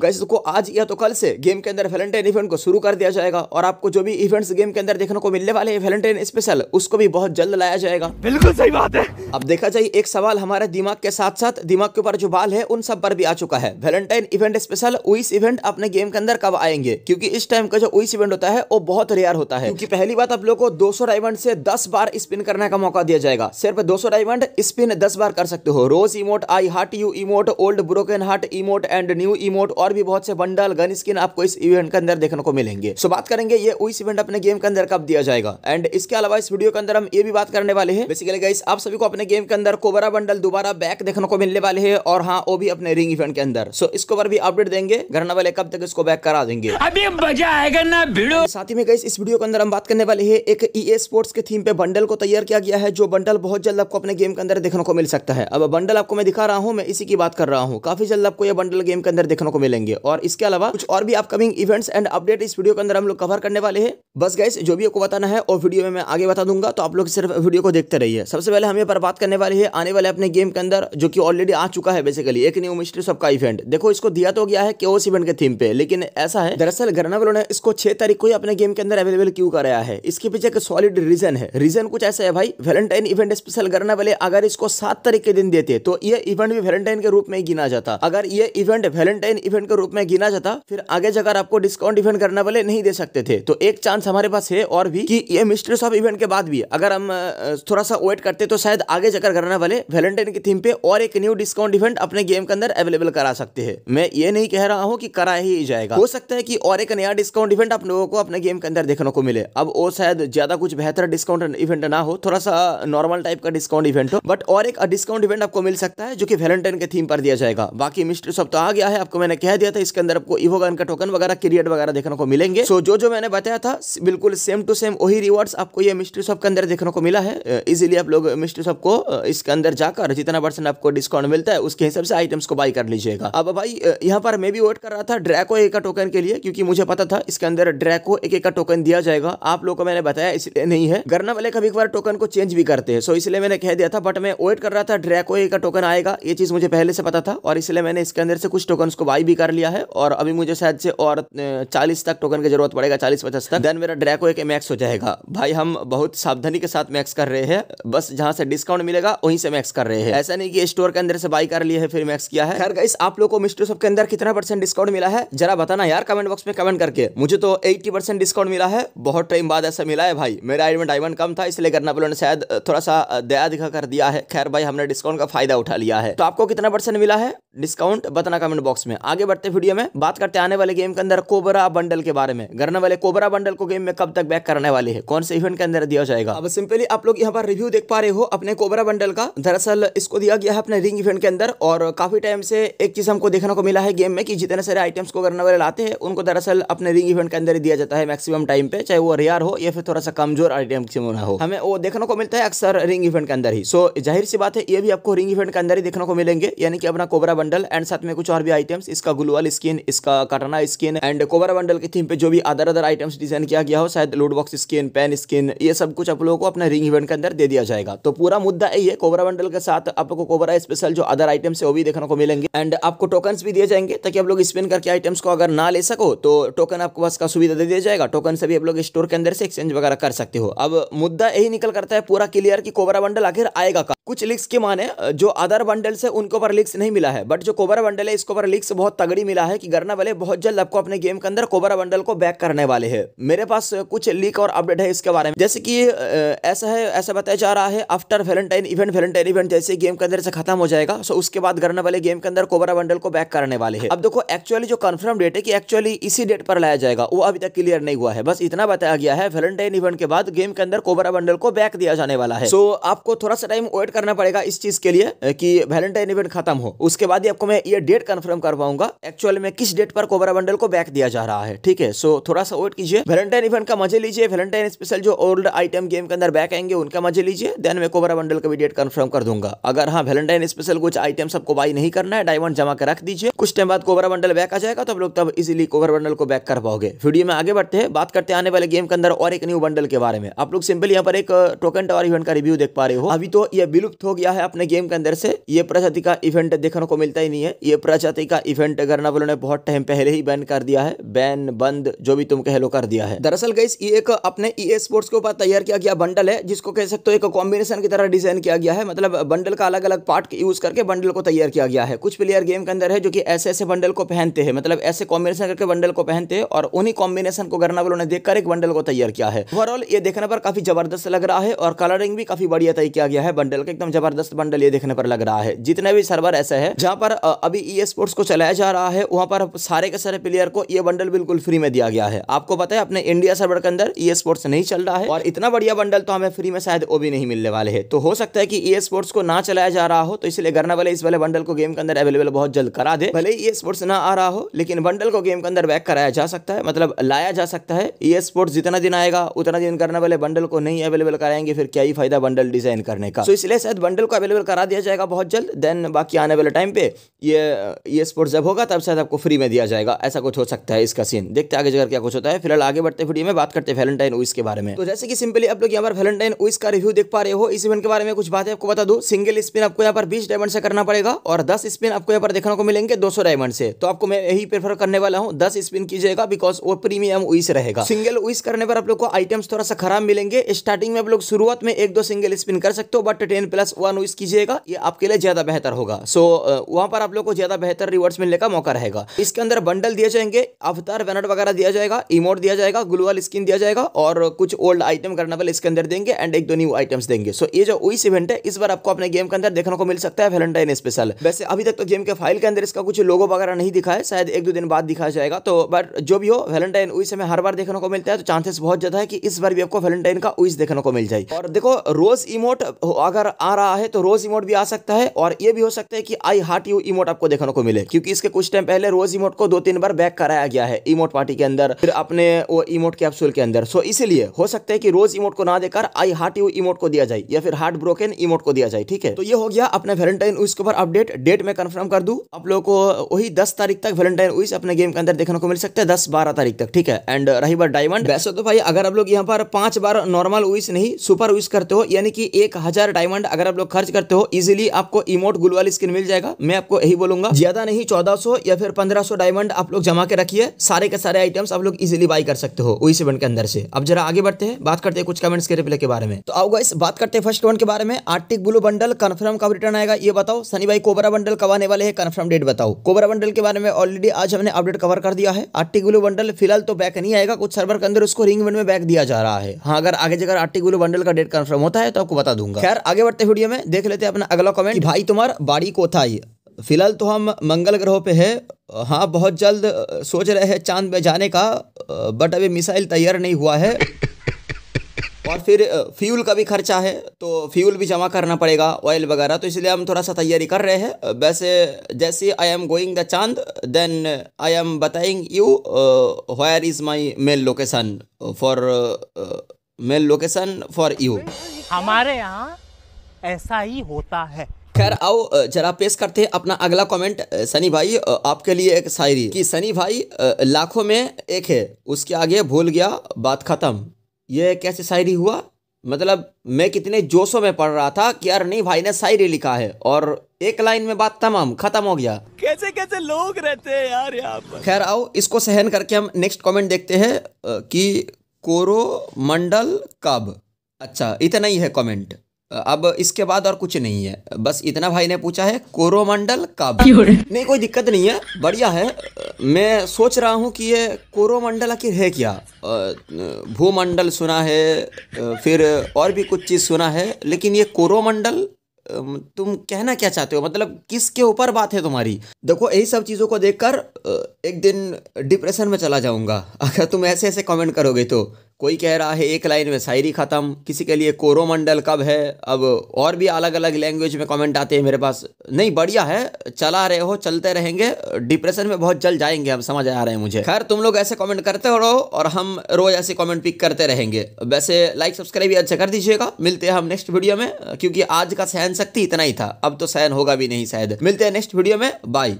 gas को आज या तो कल से गेम के अंदर वेलेंटाइन इवेंट को शुरू कर दिया जाएगा और आपको जो भी इवेंट्स गेम के अंदर देखने को मिलने वाले हैं वेलेंटाइन स्पेशल उसको भी बहुत जल्द लाया जाएगा बिल्कुल सही बात है अब देखा जाए एक सवाल हमारे दिमाग के साथ साथ दिमाग के ऊपर जो बाल है उन सब पर भी आ चुका है वेलेंटाइन इवेंट स्पेशल उइस इवेंट अपने गेम के अंदर कब आएंगे क्यूँकी इस टाइम का जो उइस इवेंट होता है वो बहुत रेयर होता है क्यूँकी पहली बात आप लोग को दो सौ डायमंड से दस बार स्पिन करने का मौका दिया जाएगा सिर्फ दो सौ डायमंड स्पिन दस बार कर सकते हो rose emote I heart you emote old broken heart emote and new emote और और भी बहुत से बंडल गन स्किन आपको इस इवेंट के अंदर देखने को मिलेंगे सो बात करेंगे ये उस इवेंट अपने गेम के अंदर कब दिया जाएगा एंड इसके अलावा इस वीडियो के अंदर हम ये भी बात करने वाले हैं बेसिकली गाइस आप सभी को अपने गेम के अंदर कोबरा बंडल दोबारा बैक देखने को मिलने वाले है और हाँ वो भी अपने रिंग इवेंट के अंदर सो इसको पर भी अपडेट देंगे घरना वाले कब तक इसको बैक करा देंगे अभी मजा आएगा ना वीडियो साथ ही में गई इस वीडियो के अंदर हम बात करने वाले हैं एक ई e स्पोर्ट्स के थीम पे बंडल को तैयार किया गया है जो बंडल बहुत जल्द आपको अपने गेम के अंदर देखने को मिल सकता है अब बंडल आपको मैं दिखा रहा हूँ मैं इसी की बात कर रहा हूँ काफी जल्द आपको यह बंडल गेम के अंदर देखने को मिलेगा मिलेंगे और इसके अलावा कुछ और भी अपकमिंग इवेंट्स एंड अपडेट इस वीडियो के अंदर हम लोग कवर करने वाले हैं बस गाइस जो भी आपको बताना है और वीडियो में मैं आगे बता दूंगा तो आप लोग सिर्फ वीडियो को देखते रहिए सबसे पहले हम यहाँ पर बात करने वाले हैं आने वाले अपने गेम के अंदर जो कि ऑलरेडी आ चुका है बेसिकली एक न्यू मिस्ट्री ऑफ का इवेंट देखो इसको दिया तो गया है केओस इवेंट के थीम पे लेकिन ऐसा है दरअसल गरना वालों ने इसको छह तारीख को ही अपने गेम के अंदर अवेलेबल क्यों कराया है इसके पीछे एक सॉलिड रीजन है रीजन कुछ ऐसा है भाई वेलेंटाइन इवेंट स्पेशल करने वाले अगर इसको सात तारीख के दिन देते तो ये इवेंट भी वेलेंटाइन के रूप में गिना जाता अगर ये इवेंट वेलेंटाइन इवेंट इवेंट के रूप में गिना जाता फिर आगे जाकर आपको डिस्काउंट इवेंट करने वाले नहीं दे सकते थे तो एक चांस हमारे पास है और भी कि ये मिस्ट्रेस ऑफ इवेंट के बाद भी अगर हम थोड़ा सा वेट करते तो शायद आगे जाकर करने वाले वेलेंटाइन की थीम पे और एक न्यू डिस्काउंट इवेंट अपने गेम के अंदर अवेलेबल करा सकते हैं मैं ये नहीं कह रहा हूँ कि करा ही जाएगा हो सकता है कि और एक नया डिस्काउंट इवेंट आप लोगों को अपने गेम के अंदर देखने को मिले अब वो शायद ज्यादा कुछ बेहतर डिस्काउंट इवेंट ना हो थोड़ा सा नॉर्मल टाइप का डिस्काउंट इवेंट हो बट और एक डिस्काउंट इवेंट आपको मिल सकता है जो कि वेलेंटाइन के थीम पर दिया जाएगा बाकी मिस्ट्रेस ऑफ तो आ गया है आपको मैंने कह बताया दिया था इसके अंदर आपको इवोगन का टोकन वगैरह क्रिएट वगैरह देखने को मिलेंगे सो जो जो मैंने बताया था बिल्कुल सेम टू सेम वही रिवॉर्ड्स आपको ये मिस्ट्री शॉप के अंदर देखने को मिला है इजिली आप लोग मिस्ट्री शॉप को इसके अंदर जाकर जितना परसेंट आपको डिस्काउंट मिलता है उसके हिसाब से आइटम्स को बाय कर लीजिएगा अब भाई यहाँ पर मैं भी वेट कर रहा था ड्रैको एक का टोकन के लिए क्योंकि मुझे पता था इसके अंदर ड्रैको एक एक का टोकन दिया जाएगा आप लोगों को मैंने बताया इसलिए नहीं है गरना वाले कभी एक बार टोकन को चेंज भी करते हैं सो इसलिए मैंने कह दिया था बट मैं वेट कर रहा था ड्रैको एक का टोकन आएगा ये चीज मुझे पहले से पता था और इसलिए मैंने इसके अंदर से कुछ टोकन को बाई भी कर कर लिया है और अभी मुझे शायद से और चालीस तक टोकन की जरूरत पड़ेगा चालीस पचास तक देन मेरा ड्रैको एक मैक्स हो जाएगा भाई हम बहुत सावधानी के साथ मैक्स कर रहे हैं बस जहाँ से डिस्काउंट मिलेगा वहीं से मैक्स कर रहे हैं ऐसा नहीं कि स्टोर के अंदर से बाई कर लिए है फिर मैक्स किया है खैर गाइस आप लोग को मिस्ट्री शॉप के अंदर कितना परसेंट डिस्काउंट मिला है जरा बताना यार कमेंट बॉक्स में कमेंट करके मुझे तो एट्टी परसेंट डिस्काउंट मिला है बहुत टाइम बाद ऐसा मिला है भाई मेरा आइड में डायमंड कम था इसलिए करना ने शायद थोड़ा सा दया दिखा कर दिया है खैर भाई हमने डिस्काउंट का फायदा उठा लिया है तो आपको कितना परसेंट मिला है डिस्काउंट बताना कमेंट बॉक्स में आगे बढ़ते वीडियो में बात करते आने वाले गेम के अंदर कोबरा बंडल के बारे में गरने वाले कोबरा बंडल को गेम में कब तक बैक करने वाले है कौन से इवेंट के अंदर दिया जाएगा अब सिंपली आप लोग यहाँ पर रिव्यू देख पा रहे हो अपने कोबरा बंडल का दरअसल इसको दिया गया है अपने रिंग इवेंट के अंदर और काफी टाइम से एक चीज हमको देखने को मिला है गेम में की जितने सारे आइटम्स को करने वाले लाते हैं उनको दरअसल अपने रिंग इवेंट के अंदर ही दिया जाता है मैक्सिमम टाइम पे चाहे वो रेयर हो या फिर थोड़ा सा कमजोर आइटम हो हमें वो देखने को मिलता है अक्सर रिंग इवेंट के अंदर ही सो जाहिर सी बात है ये भी आपको रिंग इवेंट के अंदर ही देखने को मिलेंगे यानी कि अपना कोबरा बंडल एंड साथ में कुछ और भी आइटम्स इसका ग्लोअल स्किन इसका कटना स्किन एंड कोबर बंडल की थीम पे जो भी अदर अदर आइटम्स डिजाइन किया गया हो शायद load box skin pan skin ये सब कुछ आप लोगों को अपने रिंग इवेंट के अंदर दे दिया जाएगा तो पूरा मुद्दा यही है कोबरा बंडल के साथ आपको कोबरा स्पेशल जो अदर आइटम्स है वो भी देखने को मिलेंगे एंड आपको टोकन भी दिए जाएंगे ताकि आप लोग स्पिन करके आइटम्स को अगर ना ले सको तो टोकन आपको पास का सुविधा दे दिया जाएगा टोकन से भी आप लोग स्टोर के अंदर से एक्सचेंज वगैरह कर सकते हो अब मुद्दा यही निकल करता है पूरा क्लियर की कोबरा बंडल आखिर आएगा कुछ लिक्स के माने जो अदर बंडल से उनके ऊपर लिक्स नहीं मिला है बट जो कोबरा बंडल है इसके ऊपर लिक्स बहुत तगड़ी मिला है कि गरना वाले बहुत जल्द आपको अपने गेम के अंदर कोबरा बंडल को बैक करने वाले हैं मेरे पास कुछ लीक और अपडेट है इसके बारे में जैसे कि ऐसा है ऐसा बताया जा रहा है after Valentine event Valentine event जैसे गेम के अंदर से खत्म हो जाएगा सो उसके बाद गरना वाले गेम के अंदर कोबरा बंडल को बैक करने वाले हैं अब देखो एक्चुअली जो कन्फर्म डेट है कि एक्चुअली इसी डेट पर लाया जाएगा वो अभी तक क्लियर नहीं हुआ है बस इतना बताया गया है वैलेंटाइन इवेंट के बाद गेम के अंदर कोबरा बंडल को बैक दिया जाने वाला है सो आपको थोड़ा सा टाइम वेट करना पड़ेगा इस चीज के लिए कि वैलेंटाइन इवेंट खत्म हो उसके बाद ही आपको मैं ये डेट कंफर्म कर पाऊंगा एक्चुअल में किस डेट पर कोबरा बंडल को बैक दिया जा रहा है ठीक है सो थोड़ा सा वेट कीजिए वेलेंटाइन इवेंट का मजे लीजिए वेलेंटाइन स्पेशल जो ओल्ड आइटम गेम के अंदर बैक आएंगे उनका मजे लीजिए देन मैं कोबरा बंडल का भी डेट कन्फर्म कर दूंगा अगर हाँ वेलेंटाइन स्पेशल कुछ आइटम सबको बाई नहीं करना है डायमंड जमा कर रख दीजिए कुछ टाइम बाद कोबरा बंडल बैक आ जाएगा तो आप लोग तब इजिली कोबरा बंडल को बैक कर पाओगे वीडियो में आगे बढ़ते हैं बात करते आने वाले गेम के अंदर और एक न्यू बंडल के बारे में आप लोग सिंपल यहाँ पर एक टोकन टावर इवेंट का रिव्यू देख पा रहे हो अभी तो यह विलुप्त हो गया है अपने गेम के अंदर से ये प्रजाति का इवेंट देखने को मिलता ही नहीं है ये प्रजाति का इवेंट अर्नब ने बहुत टाइम पहले ही बैन कर दिया है बैन बंद जो भी तुम कह लो कर दिया है दरअसल गई ये एक अपने ई e स्पोर्ट्स के ऊपर तैयार किया गया बंडल है जिसको कह सकते हो एक कॉम्बिनेशन की तरह डिजाइन किया गया है मतलब बंडल का अलग अलग पार्ट यूज करके बंडल को तैयार किया गया है कुछ प्लेयर गेम के अंदर है जो कि ऐसे ऐसे बंडल को पहनते हैं मतलब ऐसे कॉम्बिनेशन करके बंडल को पहनते हैं और उन्हीं कॉम्बिनेशन को गरना वालों ने देखकर एक बंडल को तैयार किया है ओवरऑल ये देखने पर काफी जबरदस्त लग रहा है और कलरिंग भी काफी बढ़िया तय किया गया है बंडल का एकदम जबरदस्त बंडल ये देखने पर लग रहा है जितने भी सर्वर ऐसे है जहाँ पर अभी ई e स्पोर्ट्स को चलाया जा रहा है वहाँ पर सारे के सारे प्लेयर को ये बंडल बिल्कुल फ्री में दिया गया है आपको पता है अपने इंडिया सर्वर के अंदर ई e स्पोर्ट्स नहीं चल रहा है और इतना बढ़िया बंडल तो हमें फ्री में शायद वो भी नहीं मिलने वाले है तो हो सकता है कि ई e स्पोर्ट्स को ना चलाया जा रहा हो तो इसलिए गरना वाले इस वाले बंडल को गेम के अंदर अवेलेबल बहुत जल्द करा दे भले ही ई e स्पोर्ट्स ना आ रहा हो लेकिन बंडल को गेम के अंदर बैक कराया जा सकता है मतलब लाया जा सकता है ई स्पोर्ट्स जितना दिन आएगा उतना दिन करने वाले बंडल को नहीं अवेलेबल कराएंगे फिर क्या ही फायदा बंडल डिजाइन करने का तो इसलिए शायद बंडल को अवेलेबल करा दिया जाएगा बहुत जल्द देन बाकी आने वाले टाइम पे ये ये स्पोर्ट्स जब होगा तब शायद आपको फ्री में दिया जाएगा ऐसा कुछ हो सकता है इसका सीन देखते आगे जगह क्या कुछ होता है फिलहाल आगे बढ़ते वीडियो में बात करते हैं वैलेंटाइन उइस के बारे में तो जैसे कि सिंपली आप लोग यहाँ पर वैलेंटाइन उइस का रिव्यू देख पा रहे हो इस इवेंट के बारे में कुछ बातें आपको बता दू सिंगल स्पिन आपको यहाँ पर बीस डायमंड से करना पड़ेगा और दस स्पिन आपको यहाँ पर देखने को मिलेंगे दो डायमंड से तो आपको मैं यही प्रेफर करने वाला हूँ दस स्पिन कीजिएगा बिकॉज वो प्रीमियम उइस रहेगा सिंगल उइस करने पर आप लोग को आइटम्स थोड़ा सा खराब मिलेंगे स्टार्टिंग में आप लोग शुरुआत में एक दो सिंगल स्पिन कर सकते हो बट टेन प्लस वन उइस कीजिएगा ये आपके लिए ज्यादा बेहतर होगा सो वहाँ पर आप लोग को ज्यादा बेहतर रिवर्ड्स मिलने का मौका रहेगा इसके अंदर बंडल दिए जाएंगे अवतार बैनर वगैरह दिया जाएगा इमोट दिया जाएगा ग्लोअल स्किन दिया जाएगा और कुछ ओल्ड आइटम करना वाले इसके अंदर देंगे एंड एक दो न्यू आइटम्स देंगे सो ये जो उइस इवेंट है इस बार आपको अपने गेम के अंदर देखने को मिल सकता है वेलेंटाइन स्पेशल वैसे अभी तक तो गेम के फाइल के अंदर इसका कुछ लोगो वगैरह नहीं दिखा है शायद एक दो दिन बाद दिखा जाएगा तो बट जो भी हो वेलेंटाइन उइस हमें हर बार देखने को मिलता है तो चांसेस बहुत ज्यादा है कि इस बार भी आपको वेलेंटाइन का उइस देखने को मिल जाए और देखो रोज इमोट अगर आ रहा है तो रोज इमोट भी आ सकता है और ये भी हो सकता है कि आई हार्ट यू इमोट आपको देखने को मिले क्योंकि इसके कुछ कुछ टाइम पहले रोज इमोट को दो तीन बार बैक कराया गया है इमोट पार्टी के अंदर फिर अपने वो इमोट कैप्सूल के अंदर सो इसीलिए हो सकता है कि रोज इमोट को ना देकर आई हार्ट यू इमोट को दिया जाए या फिर हार्ट ब्रोकन इमोट को दिया जाए ठीक है तो ये हो गया अपने वेलेंटाइन उइस के ऊपर अपडेट डेट में कंफर्म कर दू आप लोग को वही दस तारीख तक वेलेंटाइन उइस अपने गेम के अंदर देखने को मिल सकता है दस बारह तारीख तक ठीक है एंड रही बार डायमंड वैसे तो भाई अगर आप लोग यहाँ पर पांच बार नॉर्मल उइस नहीं सुपर उइस करते हो यानी कि एक हजार डायमंड अगर आप लोग खर्च करते हो इजिली आपको इमोट गुल वाली स्किन मिल जाएगा मैं आपको यही बोलूंगा ज्यादा नहीं चौदह सौ सौ या फिर पंद्रह सौ डायमंड आप लोग जमा के रखिए सारे के सारे आइटम्स आप लोग इजीली बाई कर सकते हो इस इवेंट के अंदर से अब जरा आगे बढ़ते हैं बात करते हैं कुछ कमेंट्स के रिप्ले के बारे में तो आओ गाइस बात करते हैं फर्स्ट कमेंट के बारे में आर्टिक ब्लू बंडल कन्फर्म कब रिटर्न आएगा ये बताओ सनी भाई कोबरा बंडल कब आने वाले हैं कन्फर्म डेट बताओ कोबरा बंडल के बारे में ऑलरेडी आज हमने अपडेट कवर कर दिया है आर्टिक ब्लू बंडल फिलहाल तो बैक नहीं आएगा कुछ सर्वर के अंदर उसको रिंग इवेंट में बैक दिया जा रहा है हाँ अगर आगे जगह आर्टिक ब्लू बंडल का डेट कन्फर्म होता है तो आपको बता दूंगा खैर आगे बढ़ते वीडियो में देख लेते हैं अपना अगला कमेंट भाई तुम्हार बाड़ी कोथाई फ़िलहाल तो हम मंगल ग्रह पे हैं हाँ बहुत जल्द सोच रहे हैं चांद में जाने का बट अभी मिसाइल तैयार नहीं हुआ है और फिर फ्यूल का भी खर्चा है तो फ्यूल भी जमा करना पड़ेगा ऑयल वगैरह तो इसलिए हम थोड़ा सा तैयारी कर रहे हैं वैसे जैसे I am going the chand then I am बताइंग you where is my mail location for mail location for you हमारे यहाँ ऐसा ही होता है खैर आओ जरा पेश करते हैं अपना अगला कमेंट सनी भाई आपके लिए एक शायरी कि सनी भाई लाखों में एक है उसके आगे भूल गया बात ख़त्म ये कैसे शायरी हुआ मतलब मैं कितने जोशों में पढ़ रहा था कि यार नहीं भाई ने शायरी लिखा है और एक लाइन में बात तमाम खत्म हो गया कैसे कैसे लोग रहते हैं यार यहाँ पर खैर आओ इसको सहन करके हम नेक्स्ट कमेंट देखते हैं कि कोरोमंडल कब अच्छा इतना ही है कमेंट अब इसके बाद और कुछ नहीं है बस इतना भाई ने पूछा है कोरोमंडल काव्य नहीं कोई दिक्कत नहीं है बढ़िया है मैं सोच रहा हूँ कि ये कोरोमंडल आखिर है क्या भूमंडल सुना है फिर और भी कुछ चीज़ सुना है लेकिन ये कोरोमंडल तुम कहना क्या चाहते हो मतलब किसके ऊपर बात है तुम्हारी देखो यही सब चीज़ों को देखकर एक दिन डिप्रेशन में चला जाऊँगा अगर तुम ऐसे ऐसे कमेंट करोगे तो कोई कह रहा है एक लाइन में शायरी ख़त्म किसी के लिए कोरोमंडल कब है अब और भी अलग अलग लैंग्वेज में कमेंट आते हैं मेरे पास नहीं बढ़िया है चला रहे हो चलते रहेंगे डिप्रेशन में बहुत जल जाएंगे हम समझ आ रहे हैं मुझे खैर तुम लोग ऐसे कमेंट करते रहो और हम रोज़ ऐसे कमेंट पिक करते रहेंगे वैसे लाइक सब्सक्राइब भी अच्छा कर दीजिएगा मिलते हैं हम नेक्स्ट वीडियो में क्योंकि आज का सहन शक्ति इतना ही था अब तो सहन होगा भी नहीं शायद मिलते हैं नेक्स्ट वीडियो में बाय